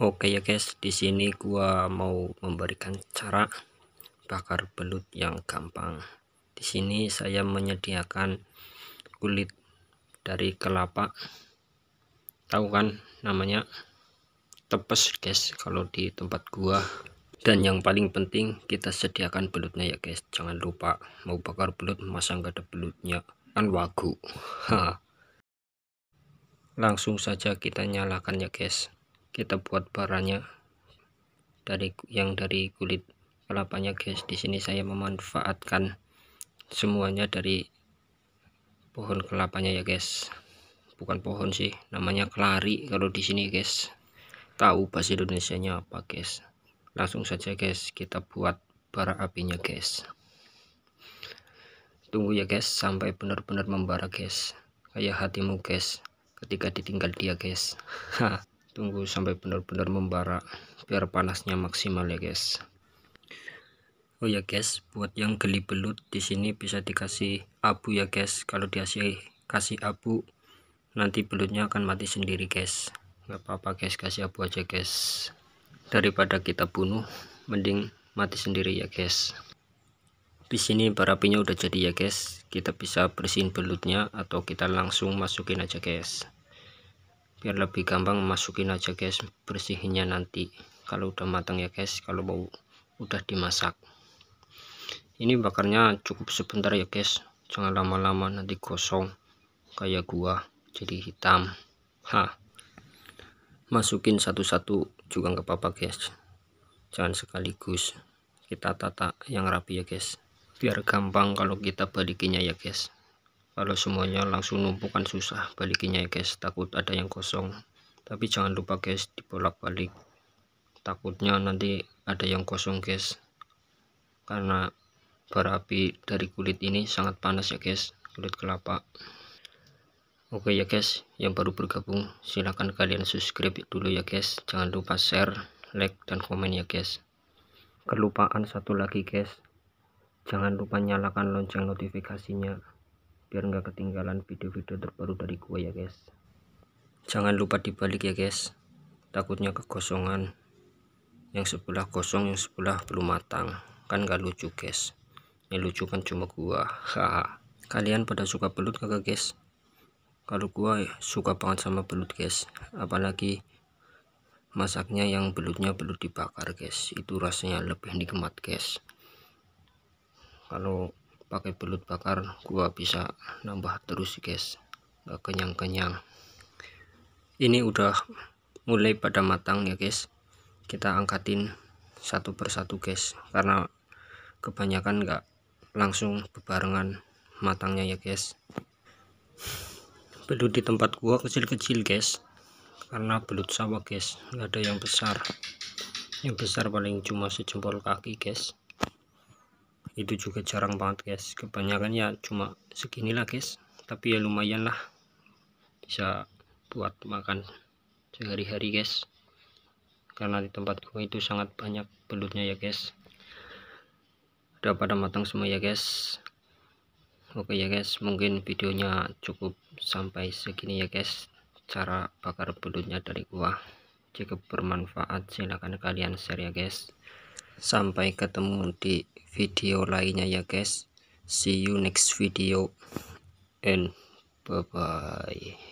Oke ya guys, di sini gua mau memberikan cara bakar belut yang gampang. Di sini saya menyediakan kulit dari kelapa. Tahu kan namanya tepes guys kalau di tempat gua. Dan yang paling penting kita sediakan belutnya ya guys. Jangan lupa mau bakar belut masa nggak ada belutnya kan wagu. Langsung saja kita nyalakan ya guys kita buat baranya dari yang dari kulit kelapanya guys di sini saya memanfaatkan semuanya dari pohon kelapanya ya guys bukan pohon sih namanya kelari kalau di sini guys tahu bahasa Indonesia nya apa guys langsung saja guys kita buat bara apinya guys tunggu ya guys sampai benar-benar membara guys kayak hatimu guys ketika ditinggal dia guys tunggu sampai benar-benar membara biar panasnya maksimal ya guys Oh ya guys buat yang geli belut di sini bisa dikasih abu ya guys kalau dikasih kasih abu nanti belutnya akan mati sendiri guys nggak apa-apa guys kasih abu aja guys daripada kita bunuh mending mati sendiri ya guys di sini apinya udah jadi ya guys kita bisa bersihin belutnya atau kita langsung masukin aja guys biar lebih gampang masukin aja guys bersihinnya nanti kalau udah matang ya guys kalau mau udah dimasak ini bakarnya cukup sebentar ya guys jangan lama-lama nanti gosong kayak gua jadi hitam ha masukin satu-satu juga nggak apa-apa guys jangan sekaligus kita tata yang rapi ya guys biar gampang kalau kita balikinnya ya guys kalau semuanya langsung numpuk kan susah balikinya ya guys takut ada yang kosong tapi jangan lupa guys dibolak-balik takutnya nanti ada yang kosong guys karena bara api dari kulit ini sangat panas ya guys kulit kelapa oke ya guys yang baru bergabung silahkan kalian subscribe dulu ya guys jangan lupa share like dan komen ya guys kelupaan satu lagi guys jangan lupa nyalakan lonceng notifikasinya biar nggak ketinggalan video-video terbaru dari gue ya guys jangan lupa dibalik ya guys takutnya kekosongan yang sebelah kosong yang sebelah belum matang kan gak lucu guys yang lucu kan cuma gua haha kalian pada suka belut kakak guys kalau gua ya, suka banget sama belut guys apalagi masaknya yang belutnya belut dibakar guys itu rasanya lebih nikmat guys kalau pakai belut bakar gua bisa nambah terus guys gak kenyang-kenyang ini udah mulai pada matang ya guys kita angkatin satu persatu guys karena kebanyakan gak langsung bebarengan matangnya ya guys belut di tempat gua kecil-kecil guys karena belut sawah guys gak ada yang besar yang besar paling cuma sejempol kaki guys itu juga jarang banget guys kebanyakan ya cuma segini lah guys tapi ya lumayan lah bisa buat makan sehari-hari guys karena di tempat gua itu sangat banyak belutnya ya guys udah pada matang semua ya guys oke ya guys mungkin videonya cukup sampai segini ya guys cara bakar belutnya dari gua jika bermanfaat silahkan kalian share ya guys sampai ketemu di video lainnya ya guys see you next video and bye bye